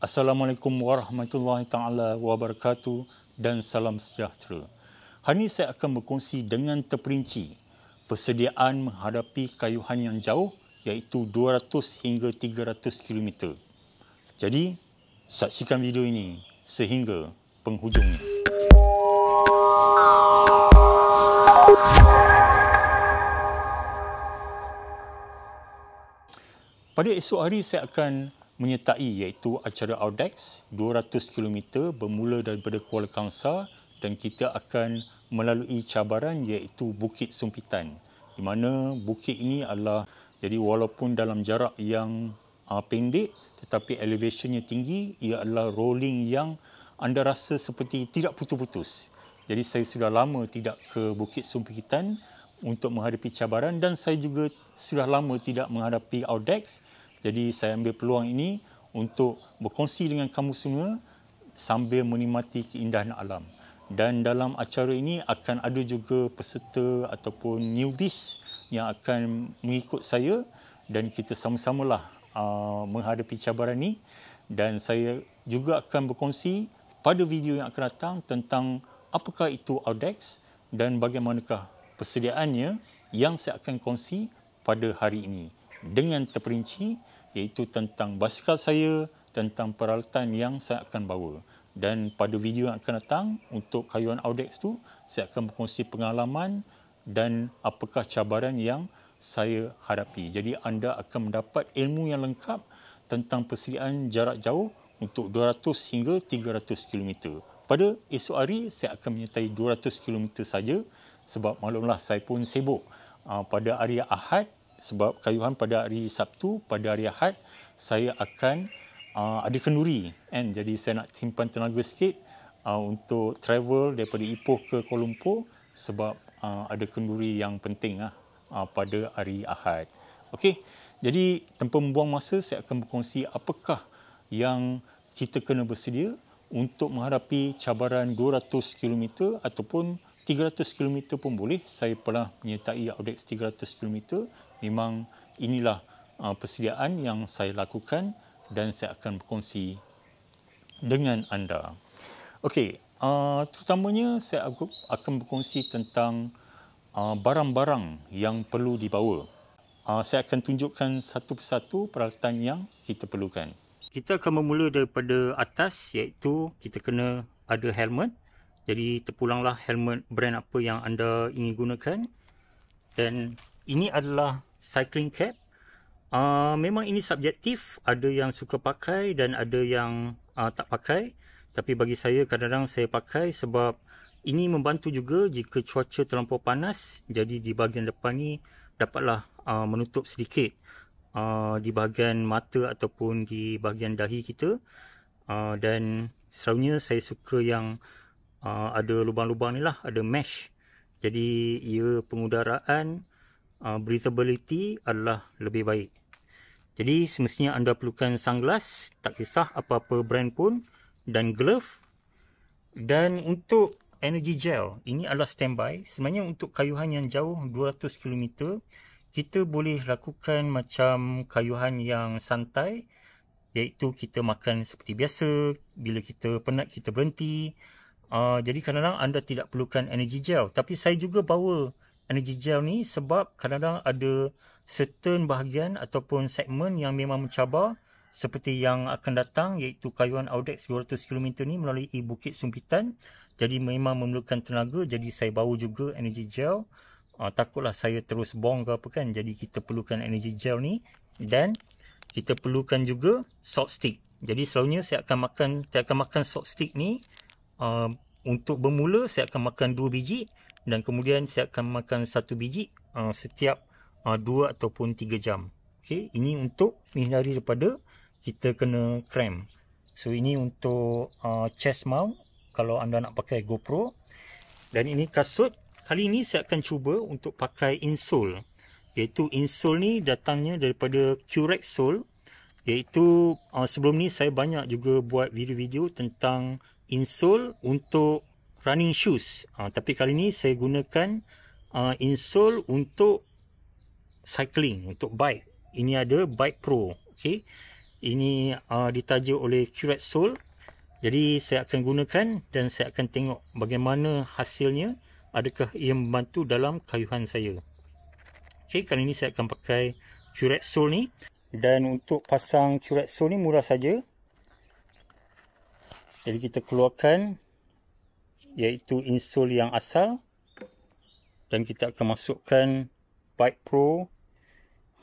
Assalamualaikum warahmatullahi taala wabarakatuh dan salam sejahtera. Hari ini saya akan berkongsi dengan terperinci persediaan menghadapi kayuhan yang jauh iaitu 200 hingga 300 km. Jadi saksikan video ini sehingga penghujungnya. Pada esok hari saya akan menyertai iaitu acara Audax 200km bermula daripada Kuala Kangsar dan kita akan melalui cabaran iaitu Bukit Sumpitan di mana bukit ini adalah jadi walaupun dalam jarak yang uh, pendek tetapi elevationnya tinggi ia adalah rolling yang anda rasa seperti tidak putus-putus jadi saya sudah lama tidak ke Bukit Sumpitan untuk menghadapi cabaran dan saya juga sudah lama tidak menghadapi Audax. Jadi saya ambil peluang ini untuk berkongsi dengan kamu semua sambil menikmati keindahan alam. Dan dalam acara ini akan ada juga peserta ataupun newbies yang akan mengikut saya dan kita sama-samalah uh, menghadapi cabaran ini. Dan saya juga akan berkongsi pada video yang akan datang tentang apakah itu Audex dan bagaimanakah persediaannya yang saya akan kongsi pada hari ini dengan terperinci iaitu tentang basikal saya, tentang peralatan yang saya akan bawa. Dan pada video yang akan datang untuk kayuan Audex tu, saya akan berkongsi pengalaman dan apakah cabaran yang saya hadapi. Jadi anda akan mendapat ilmu yang lengkap tentang persediaan jarak jauh untuk 200 hingga 300 km. Pada esok hari saya akan menyertai 200 km saja sebab maklumlah saya pun sibuk uh, pada hari Ahad sebab kayuhan pada hari Sabtu pada hari Ahad saya akan uh, ada kenduri kan jadi saya nak simpan tenaga sikit uh, untuk travel daripada Ipoh ke Kuala Lumpur sebab uh, ada kenduri yang penting ah, uh, pada hari Ahad. Okey. Jadi tanpa membuang masa saya akan berkongsi apakah yang kita kena bersedia untuk menghadapi cabaran 200 km ataupun 300 km pun boleh. Saya pernah menyertai Audex 300 km memang inilah uh, persediaan yang saya lakukan dan saya akan berkongsi dengan anda. Okey, uh, terutamanya saya akan berkongsi tentang uh, barang-barang uh, yang perlu dibawa. Uh, saya akan tunjukkan satu persatu peralatan yang kita perlukan. Kita akan bermula daripada atas iaitu kita kena ada helmet. Jadi terpulanglah helmet brand apa yang anda ingin gunakan. Dan ini adalah cycling cap. Uh, memang ini subjektif, ada yang suka pakai dan ada yang uh, tak pakai. Tapi bagi saya kadang-kadang saya pakai sebab ini membantu juga jika cuaca terlalu panas. Jadi di bahagian depan ni dapatlah uh, menutup sedikit uh, di bahagian mata ataupun di bahagian dahi kita. Uh, dan seharusnya saya suka yang uh, ada lubang-lubang ni lah, ada mesh. Jadi ia pengudaraan uh, breathability adalah lebih baik. Jadi semestinya anda perlukan sunglass, tak kisah apa-apa brand pun dan glove. Dan untuk energy gel, ini adalah standby. Sebenarnya untuk kayuhan yang jauh 200 km, kita boleh lakukan macam kayuhan yang santai iaitu kita makan seperti biasa, bila kita penat kita berhenti. Uh, jadi kadang-kadang anda tidak perlukan energy gel. Tapi saya juga bawa energy gel ni sebab kadang-kadang ada certain bahagian ataupun segmen yang memang mencabar seperti yang akan datang iaitu kayuan Audex 200km ni melalui e-bukit sumpitan jadi memang memerlukan tenaga jadi saya bawa juga energy gel uh, takutlah saya terus bong ke apa kan jadi kita perlukan energy gel ni dan kita perlukan juga salt stick jadi selalunya saya akan makan saya akan makan salt stick ni uh, untuk bermula saya akan makan 2 biji dan kemudian saya akan makan satu biji uh, setiap uh, dua ataupun tiga jam. Okay, ini untuk menghindari daripada kita kena krem. So ini untuk uh, chest mount kalau anda nak pakai GoPro dan ini kasut. Kali ini saya akan cuba untuk pakai insole. Iaitu insole ni datangnya daripada Curex Sole. Iaitu uh, sebelum ni saya banyak juga buat video-video tentang insole untuk running shoes uh, tapi kali ni saya gunakan uh, insole untuk cycling untuk bike ini ada bike pro okay? ini uh, ah, ditaja oleh Curet Soul jadi saya akan gunakan dan saya akan tengok bagaimana hasilnya adakah ia membantu dalam kayuhan saya Okay, kali ini saya akan pakai Curet Soul ni dan untuk pasang Curet Soul ni murah saja jadi kita keluarkan iaitu insole yang asal dan kita akan masukkan Bike Pro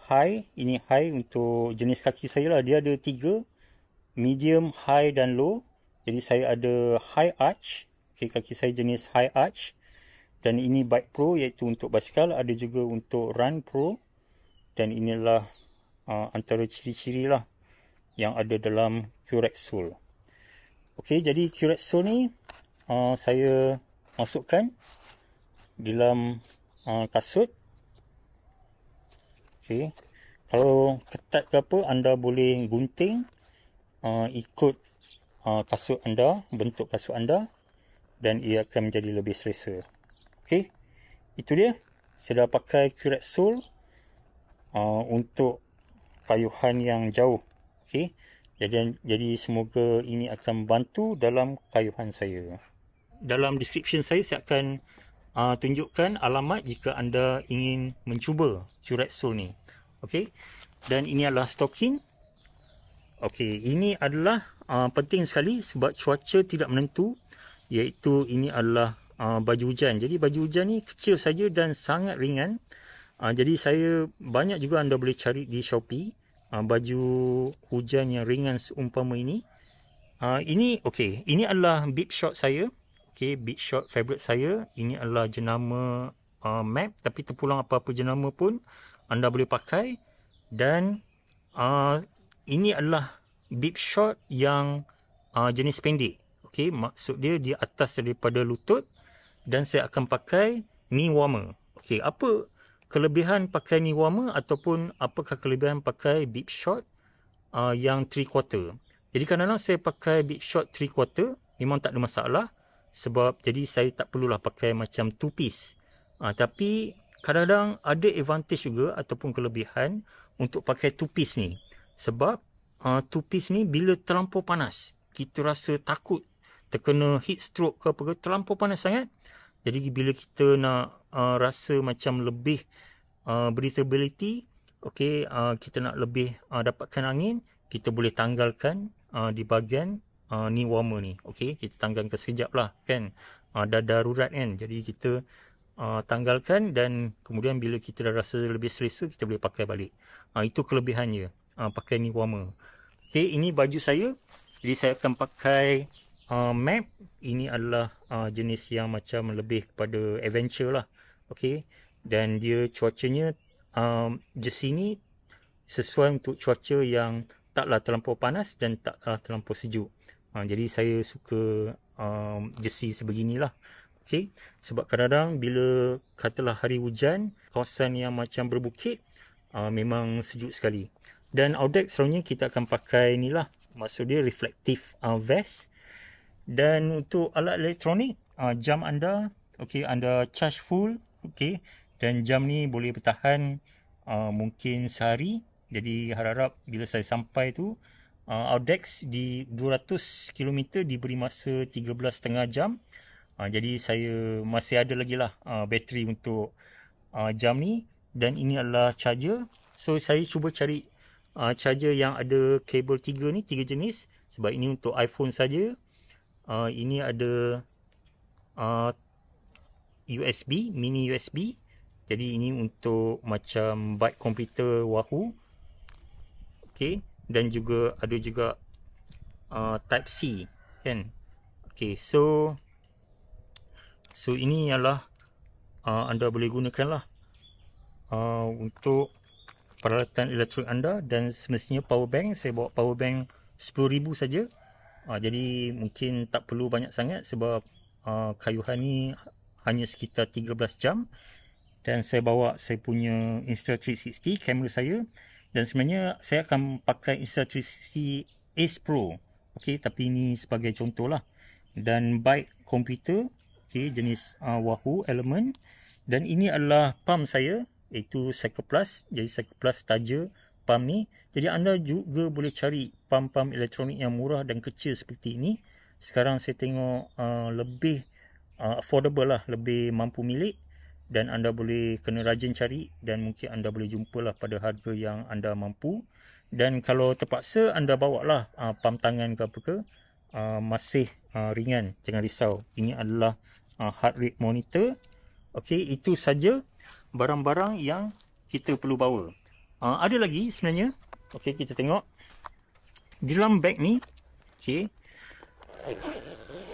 High. Ini high untuk jenis kaki saya lah. Dia ada tiga. Medium, high dan low. Jadi saya ada high arch. Okay, kaki saya jenis high arch. Dan ini Bike Pro iaitu untuk basikal. Ada juga untuk Run Pro. Dan inilah uh, antara ciri-ciri lah yang ada dalam Curex Sole. Okay, jadi Curex Sole ni uh, saya masukkan dalam uh, kasut okey kalau ketat ke apa anda boleh gunting uh, ikut uh, kasut anda bentuk kasut anda dan ia akan menjadi lebih selesa okey itu dia saya dah pakai kirat sul uh, untuk kayuhan yang jauh okey jadi jadi semoga ini akan membantu dalam kayuhan saya dalam description saya saya akan uh, tunjukkan alamat jika anda ingin mencuba curet sole ni. Okey. Dan ini adalah stocking. Okey, ini adalah uh, penting sekali sebab cuaca tidak menentu iaitu ini adalah uh, baju hujan. Jadi baju hujan ni kecil saja dan sangat ringan. Uh, jadi saya banyak juga anda boleh cari di Shopee uh, baju hujan yang ringan seumpama ini. Uh, ini okey, ini adalah bib shot saya okay, big shot favorite saya ini adalah jenama uh, map tapi terpulang apa-apa jenama pun anda boleh pakai dan uh, ini adalah big shot yang uh, jenis pendek okay, maksud dia di atas daripada lutut dan saya akan pakai knee warmer okay, apa kelebihan pakai knee warmer ataupun apakah kelebihan pakai big shot uh, yang 3 quarter jadi kadang-kadang saya pakai big shot 3 quarter memang tak ada masalah sebab jadi saya tak perlulah pakai macam two piece. Uh, tapi kadang-kadang ada advantage juga ataupun kelebihan untuk pakai two piece ni. Sebab uh, two piece ni bila terlampau panas, kita rasa takut terkena heat stroke ke apa ke, terlampau panas sangat. Jadi bila kita nak uh, rasa macam lebih uh, breathability, okay, uh, kita nak lebih uh, dapatkan angin, kita boleh tanggalkan uh, di bahagian uh, ni warmer ni. Okey, kita tanggalkan sekejap lah kan. Uh, dah darurat kan. Jadi kita uh, tanggalkan dan kemudian bila kita dah rasa lebih selesa, kita boleh pakai balik. Uh, itu kelebihannya. Uh, pakai ni warmer. Okey, ini baju saya. Jadi saya akan pakai uh, map. Ini adalah uh, jenis yang macam lebih kepada adventure lah. Okey. Dan dia cuacanya um, jersey ni sesuai untuk cuaca yang taklah terlampau panas dan taklah terlampau sejuk. Ha, jadi saya suka um, jersey sebeginilah. Okey, Sebab kadang-kadang bila katalah hari hujan, kawasan yang macam berbukit uh, memang sejuk sekali. Dan outdeck selalunya kita akan pakai inilah. Maksud dia reflektif uh, vest. Dan untuk alat elektronik, uh, jam anda, okey, anda charge full. okey, Dan jam ni boleh bertahan uh, mungkin sehari. Jadi harap-harap bila saya sampai tu, uh, Audex di 200 km diberi masa 13.5 jam. Uh, jadi saya masih ada lagi lah uh, bateri untuk uh, jam ni dan ini adalah charger. So saya cuba cari uh, charger yang ada kabel tiga ni, tiga jenis sebab ini untuk iPhone saja. Uh, ini ada uh, USB, mini USB. Jadi ini untuk macam bike komputer Wahoo. Okay dan juga ada juga uh, type C kan okey so so ini ialah uh, anda boleh gunakanlah uh, untuk peralatan elektrik anda dan semestinya power bank saya bawa power bank 10000 saja uh, jadi mungkin tak perlu banyak sangat sebab uh, kayuhan ni hanya sekitar 13 jam dan saya bawa saya punya Insta360 kamera saya dan sebenarnya saya akan pakai Insta360 Ace Pro okay, tapi ini sebagai contoh lah dan baik komputer okay, jenis uh, Wahoo Element dan ini adalah pump saya iaitu Cycle Plus jadi Cycle Plus Tajer pump ni jadi anda juga boleh cari pump-pump elektronik yang murah dan kecil seperti ini sekarang saya tengok uh, lebih uh, affordable lah lebih mampu milik dan anda boleh kena rajin cari dan mungkin anda boleh jumpa lah pada harga yang anda mampu dan kalau terpaksa anda bawa lah uh, ah, pam tangan ke apa ke uh, masih uh, ringan jangan risau ini adalah uh, heart rate monitor okey itu saja barang-barang yang kita perlu bawa uh, ada lagi sebenarnya okey kita tengok di dalam bag ni okey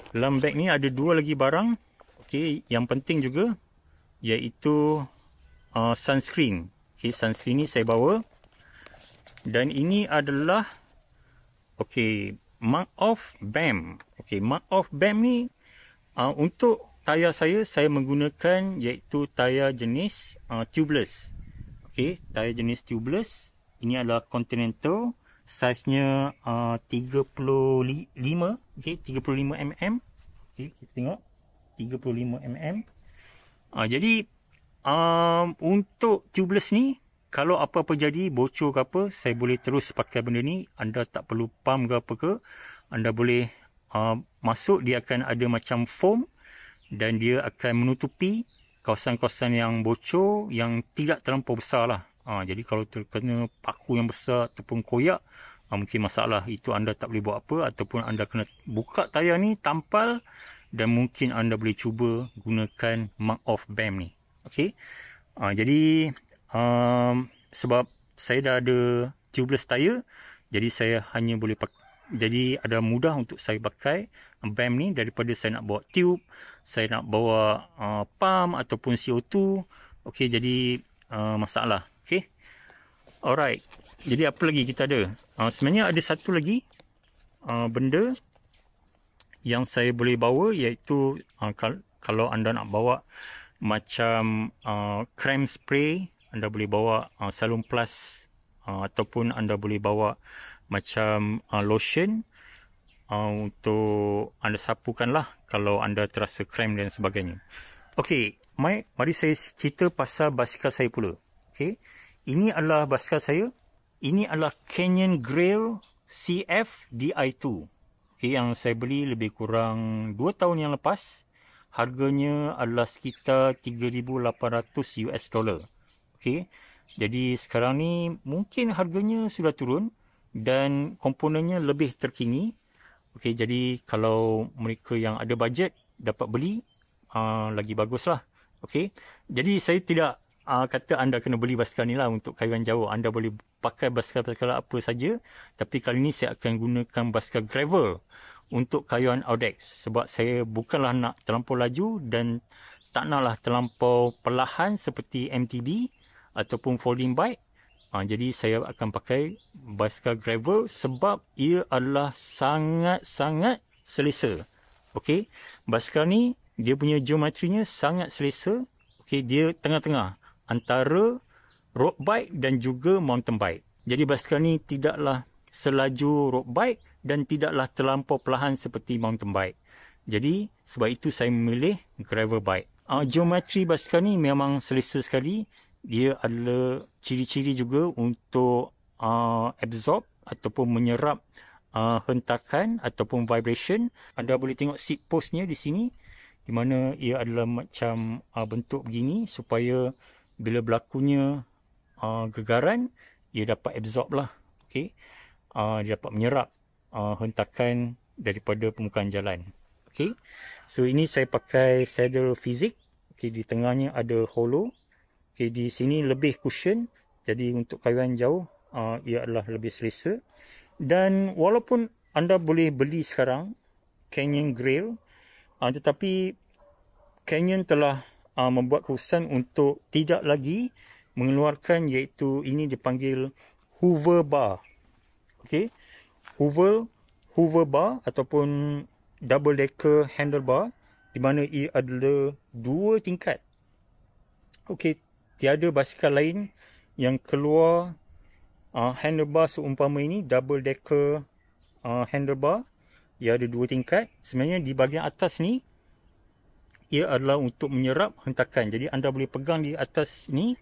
dalam bag ni ada dua lagi barang okey yang penting juga iaitu uh, sunscreen. Okey, sunscreen ni saya bawa. Dan ini adalah okey, mark of BAM. Okey, mark of BAM ni uh, untuk tayar saya saya menggunakan iaitu tayar jenis uh, tubeless. Okey, tayar jenis tubeless. Ini adalah Continental saiznya uh, 35 okey 35 mm okey kita tengok 35 mm Uh, jadi um, untuk tubeless ni kalau apa-apa jadi bocor ke apa saya boleh terus pakai benda ni anda tak perlu pam ke apa ke anda boleh uh, masuk dia akan ada macam foam dan dia akan menutupi kawasan-kawasan yang bocor yang tidak terlampau besar lah uh, ah, jadi kalau terkena paku yang besar ataupun koyak uh, mungkin masalah itu anda tak boleh buat apa ataupun anda kena buka tayar ni tampal dan mungkin anda boleh cuba gunakan mark of BAM ni. Okey. Uh, jadi um, sebab saya dah ada tubeless tyre, jadi saya hanya boleh pakai jadi ada mudah untuk saya pakai BAM ni daripada saya nak bawa tube, saya nak bawa uh, pump ataupun CO2. Okey, jadi uh, masalah. Okey. Alright. Jadi apa lagi kita ada? Uh, sebenarnya ada satu lagi uh, benda yang saya boleh bawa iaitu uh, kalau anda nak bawa macam uh, cream spray anda boleh bawa uh, salon plus uh, ataupun anda boleh bawa macam uh, lotion uh, untuk anda sapukanlah kalau anda terasa krem dan sebagainya. Okey, mai mari saya cerita pasal basikal saya pula. Okey. Ini adalah basikal saya. Ini adalah Canyon Grail CF DI2. Okey, yang saya beli lebih kurang 2 tahun yang lepas harganya adalah sekitar 3800 US dollar okey jadi sekarang ni mungkin harganya sudah turun dan komponennya lebih terkini okey jadi kalau mereka yang ada bajet dapat beli uh, lagi baguslah okey jadi saya tidak uh, kata anda kena beli basikal ni lah untuk kayuan jauh. Anda boleh pakai basikal-basikal apa saja. Tapi kali ni saya akan gunakan basikal gravel untuk kayuan audex. Sebab saya bukanlah nak terlampau laju dan tak naklah terlampau perlahan seperti MTB ataupun folding bike. Ha, jadi saya akan pakai basikal gravel sebab ia adalah sangat-sangat selesa. Okey, basikal ni dia punya geometrinya sangat selesa. Okey, dia tengah-tengah antara road bike dan juga mountain bike. Jadi basikal ni tidaklah selaju road bike dan tidaklah terlampau perlahan seperti mountain bike. Jadi sebab itu saya memilih gravel bike. Uh, geometri basikal ni memang selesa sekali. Dia adalah ciri-ciri juga untuk uh, absorb ataupun menyerap uh, hentakan ataupun vibration. Anda boleh tengok seat postnya di sini. Di mana ia adalah macam uh, bentuk begini supaya bila berlakunya uh, gegaran ia dapat absorb lah okay? uh, dia dapat menyerap uh, hentakan daripada permukaan jalan okey so ini saya pakai saddle fizik okey di tengahnya ada hollow okey di sini lebih cushion jadi untuk kayuhan jauh uh, ia adalah lebih selesa dan walaupun anda boleh beli sekarang Canyon Grail uh, tetapi Canyon telah uh, membuat keputusan untuk tidak lagi mengeluarkan iaitu ini dipanggil hover bar. Okey. Hover hover bar ataupun double decker handlebar di mana ia adalah dua tingkat. Okey, tiada basikal lain yang keluar uh, handlebar seumpama ini double decker uh, handlebar ia ada dua tingkat. Sebenarnya di bahagian atas ni ia adalah untuk menyerap hentakan. Jadi anda boleh pegang di atas ni,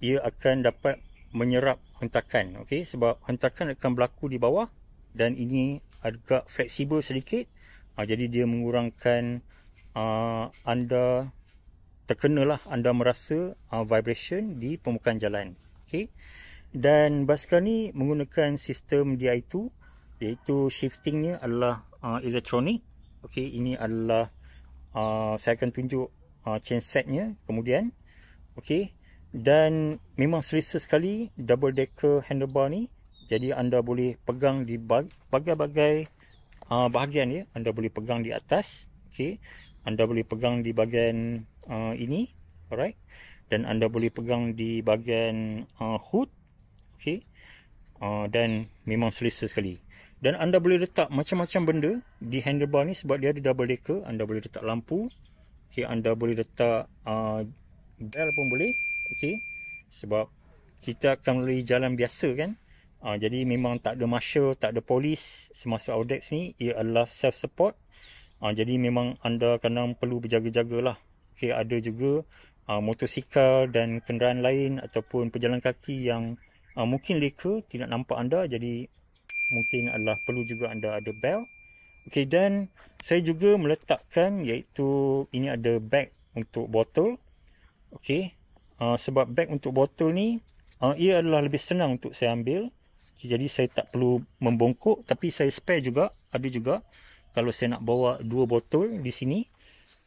ia akan dapat menyerap hentakan. Okey, sebab hentakan akan berlaku di bawah dan ini agak fleksibel sedikit. Ha, jadi dia mengurangkan uh, anda terkenalah anda merasa uh, vibration di permukaan jalan. Okey. Dan basikal ni menggunakan sistem DI2 iaitu shiftingnya adalah uh, elektronik. Okey, ini adalah Ah, saya akan tunjuk uh, chain setnya kemudian okey dan memang selesa sekali double decker handlebar ni jadi anda boleh pegang di bagai-bagai uh, bahagian ya anda boleh pegang di atas okey anda boleh pegang di bahagian uh, ini alright dan anda boleh pegang di bahagian uh, hood okey uh, dan memang selesa sekali dan anda boleh letak macam-macam benda di handlebar ni sebab dia ada double decker. Anda boleh letak lampu. Okay, anda boleh letak uh, bell pun boleh. Okay. Sebab kita akan melalui jalan biasa kan. Uh, jadi memang tak ada marshal, tak ada polis semasa audex ni. Ia adalah self-support. Uh, jadi memang anda kadang perlu berjaga-jagalah. Okay, ada juga uh, motosikal dan kenderaan lain ataupun pejalan kaki yang uh, mungkin leka tidak nampak anda. Jadi mungkin adalah perlu juga anda ada belt. Okey dan saya juga meletakkan iaitu ini ada bag untuk botol. Okey. Uh, sebab bag untuk botol ni uh, ia adalah lebih senang untuk saya ambil. Okay, jadi saya tak perlu membongkok tapi saya spare juga, ada juga kalau saya nak bawa dua botol di sini.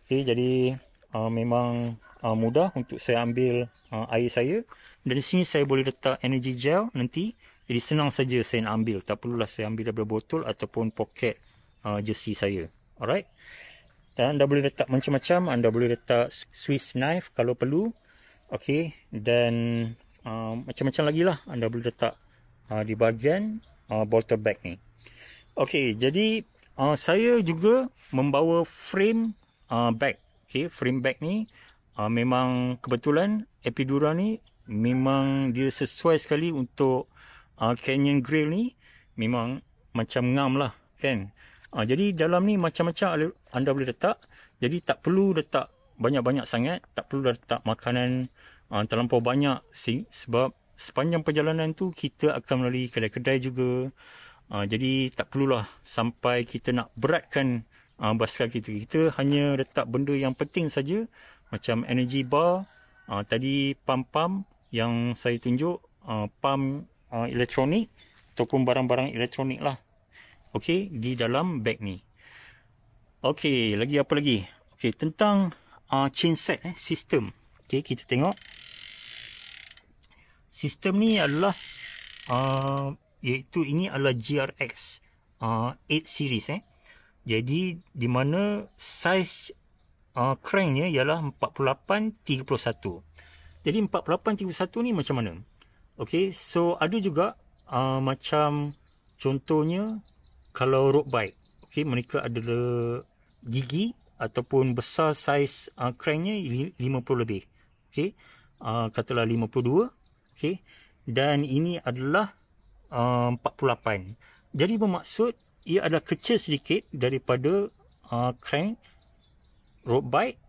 Okey jadi uh, memang uh, mudah untuk saya ambil uh, air saya dan sini saya boleh letak energy gel nanti. Jadi senang saja saya nak ambil. Tak perlulah saya ambil daripada botol ataupun poket uh, jersey saya. Alright. Dan anda boleh letak macam-macam. Anda boleh letak Swiss knife kalau perlu. Okay. Dan uh, macam-macam lagi lah. Anda boleh letak uh, di bahagian uh, bolter bag ni. Okay. Jadi uh, saya juga membawa frame uh, bag. Okay. Frame bag ni uh, memang kebetulan epidura ni memang dia sesuai sekali untuk uh, Canyon Grill ni memang macam ngam lah kan. Uh, jadi dalam ni macam-macam anda boleh letak. Jadi tak perlu letak banyak-banyak sangat. Tak perlu letak makanan uh, terlampau banyak si, sebab sepanjang perjalanan tu kita akan melalui kedai-kedai juga. Uh, jadi tak perlulah sampai kita nak beratkan uh, basikal kita. Kita hanya letak benda yang penting saja macam energy bar. Uh, tadi pam-pam yang saya tunjuk uh, pam uh, elektronik ataupun barang-barang elektronik lah. Okey, di dalam beg ni. Okey, lagi apa lagi? Okey, tentang uh, chain set eh, sistem. Okey, kita tengok. Sistem ni adalah uh, iaitu ini adalah GRX uh, 8 series eh. Jadi di mana size uh, crank ialah 4831. Jadi 4831 ni macam mana? Okay, so ada juga uh, macam contohnya kalau road bike. Okay, mereka adalah gigi ataupun besar saiz uh, cranknya 50 lebih. Okay, uh, katalah 52. Okay, dan ini adalah uh, 48. Jadi bermaksud ia ada kecil sedikit daripada uh, crank road bike.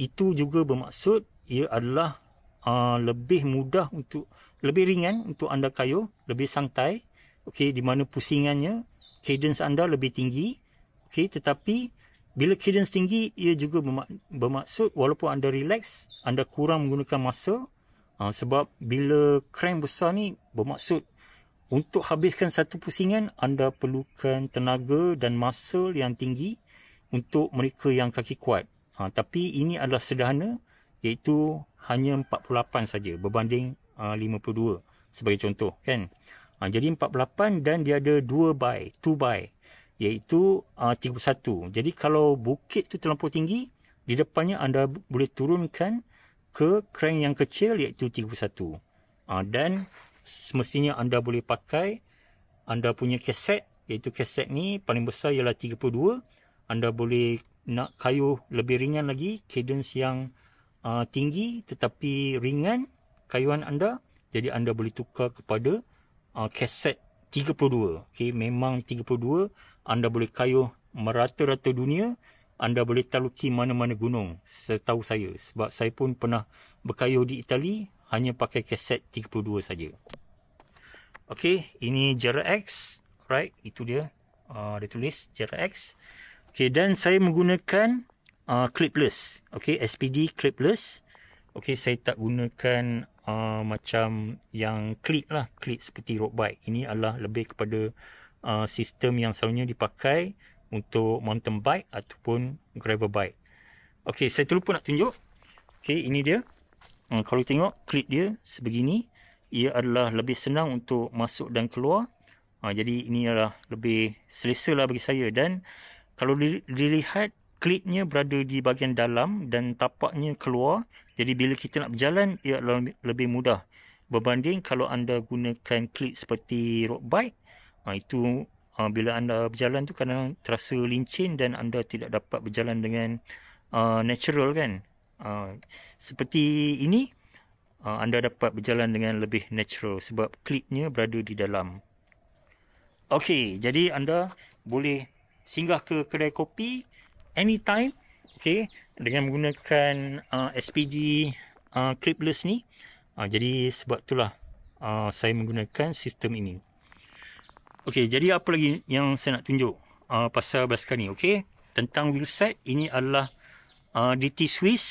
Itu juga bermaksud ia adalah uh, lebih mudah untuk lebih ringan untuk anda kayu, lebih santai. Okey, di mana pusingannya, cadence anda lebih tinggi. Okey, tetapi bila cadence tinggi, ia juga bermaksud walaupun anda relax, anda kurang menggunakan masa. Ha, sebab bila crank besar ni bermaksud untuk habiskan satu pusingan, anda perlukan tenaga dan masa yang tinggi untuk mereka yang kaki kuat. Ha, tapi ini adalah sederhana iaitu hanya 48 saja berbanding 52 ah, sebagai contoh kan. Ha, jadi 48 dan dia ada 2 by 2 by iaitu ah, uh, 31. Jadi kalau bukit tu terlalu tinggi, di depannya anda boleh turunkan ke crank yang kecil iaitu 31. Uh, dan semestinya anda boleh pakai anda punya keset iaitu keset ni paling besar ialah 32. Anda boleh nak kayu lebih ringan lagi, cadence yang uh, tinggi tetapi ringan kayuan anda jadi anda boleh tukar kepada uh, kaset uh, 32 okay, memang 32 anda boleh kayuh merata-rata dunia anda boleh taluki mana-mana gunung setahu saya sebab saya pun pernah berkayuh di Itali hanya pakai kaset 32 saja. Okey, ini jarak X, right? Itu dia. Ah, uh, dia tulis jarak X. Okey, dan saya menggunakan uh, clipless. Okey, SPD clipless. Okey, saya tak gunakan uh, macam yang klik lah, klik seperti road bike. Ini adalah lebih kepada uh, sistem yang selalunya dipakai untuk mountain bike ataupun gravel bike. Okey, saya terlupa nak tunjuk. Okey, ini dia. Uh, kalau tengok klik dia sebegini, ia adalah lebih senang untuk masuk dan keluar. Uh, jadi ini adalah lebih selesa lah bagi saya dan kalau dilihat klitnya berada di bahagian dalam dan tapaknya keluar. Jadi bila kita nak berjalan ia lebih mudah berbanding kalau anda gunakan klit seperti road bike. Ah, itu ah, bila anda berjalan tu kadang terasa lincin dan anda tidak dapat berjalan dengan ah, natural kan. seperti ini anda dapat berjalan dengan lebih natural sebab klitnya berada di dalam. Okey, jadi anda boleh singgah ke kedai kopi anytime okay dengan menggunakan uh, SPD uh, clipless ni uh, jadi sebab itulah uh, saya menggunakan sistem ini okey jadi apa lagi yang saya nak tunjuk uh, pasal basikal ni okey tentang wheelset ini adalah uh, DT Swiss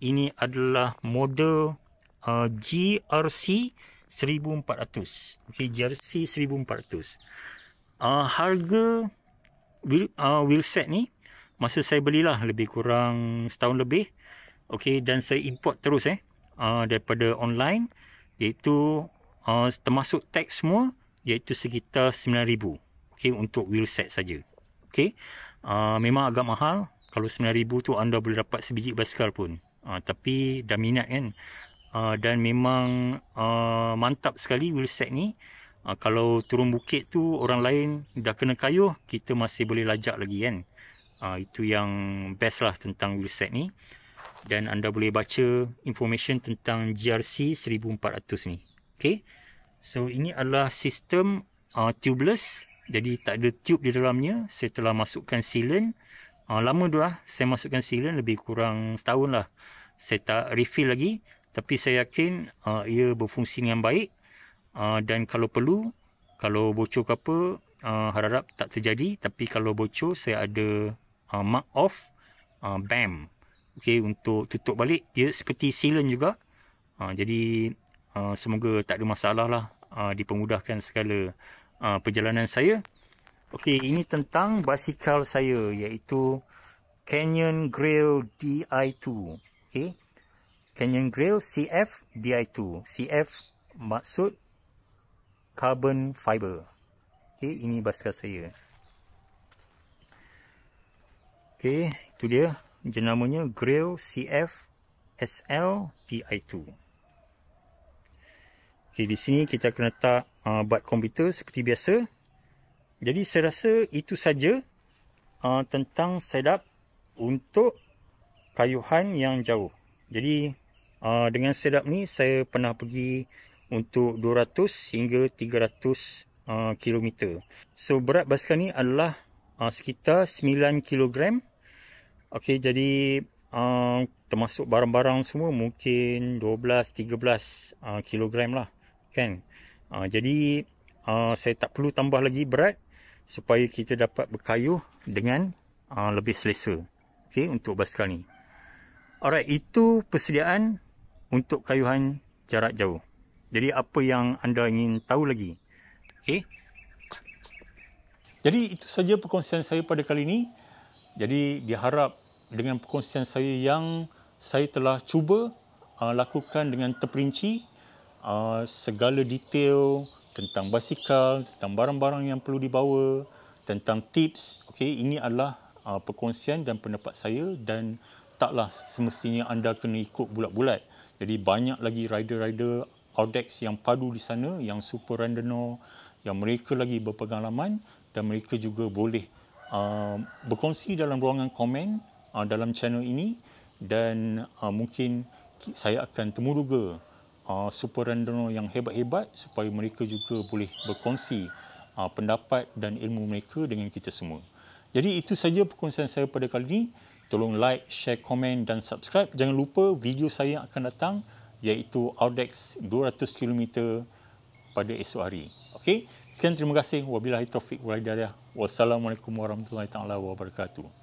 ini adalah model uh, GRC 1400 okey GRC 1400 uh, harga wheel, uh, wheel ni masa saya belilah lebih kurang setahun lebih okey dan saya import terus eh uh, daripada online iaitu uh, termasuk tax semua iaitu sekitar 9000 okey untuk wheel set saja okey uh, memang agak mahal kalau 9000 tu anda boleh dapat sebiji basikal pun uh, tapi dah minat kan uh, dan memang uh, mantap sekali wheel set ni Uh, kalau turun bukit tu orang lain dah kena kayuh kita masih boleh lajak lagi kan uh, itu yang best lah tentang wheelset ni dan anda boleh baca information tentang GRC 1400 ni okay. so ini adalah sistem uh, tubeless jadi tak ada tube di dalamnya saya telah masukkan sealant uh, lama dulu lah saya masukkan sealant lebih kurang setahun lah saya tak refill lagi tapi saya yakin uh, ia berfungsi dengan baik uh, dan kalau perlu kalau bocor ke apa uh, harap tak terjadi tapi kalau bocor saya ada uh, mark of uh, BAM okay, untuk tutup balik dia seperti sealant juga uh, jadi uh, semoga tak ada masalah lah uh, dipermudahkan segala uh, perjalanan saya Okey, ini tentang basikal saya iaitu Canyon Grail DI2 okay. Canyon Grail CF DI2 CF maksud carbon fiber Okay, ini basikal saya. Okey, itu dia jenamanya Grail CF SL PI2. Okey, di sini kita kena tak uh, buat komputer seperti biasa. Jadi saya rasa itu saja uh, tentang setup untuk kayuhan yang jauh. Jadi uh, dengan setup ni saya pernah pergi untuk 200 hingga 300 uh, km. So berat basikal ni adalah uh, sekitar 9 kilogram. Okey, jadi uh, termasuk barang-barang semua mungkin 12-13 uh, kilogram lah. Kan? Uh, jadi, uh, saya tak perlu tambah lagi berat supaya kita dapat berkayuh dengan uh, lebih selesa. Okey, untuk basikal ni. Alright, itu persediaan untuk kayuhan jarak jauh. Jadi, apa yang anda ingin tahu lagi? Okey. Jadi, itu saja perkongsian saya pada kali ini. Jadi, diharap dengan perkongsian saya yang saya telah cuba uh, lakukan dengan terperinci uh, segala detail tentang basikal, tentang barang-barang yang perlu dibawa, tentang tips. Okey, ini adalah uh, perkongsian dan pendapat saya dan taklah semestinya anda kena ikut bulat-bulat. Jadi banyak lagi rider-rider Audex yang padu di sana, yang super randonor, yang mereka lagi berpengalaman dan mereka juga boleh uh, berkongsi dalam ruangan komen uh, dalam channel ini dan uh, mungkin saya akan temuduga uh, super randono yang hebat-hebat supaya mereka juga boleh berkongsi uh, pendapat dan ilmu mereka dengan kita semua. Jadi itu saja perkongsian saya pada kali ini. Tolong like, share, komen dan subscribe. Jangan lupa video saya yang akan datang iaitu Audex 200km pada esok hari. Okey, sekian terima kasih. Wabillahi taufik walhidayah. Wassalamualaikum warahmatullahi taala wabarakatuh.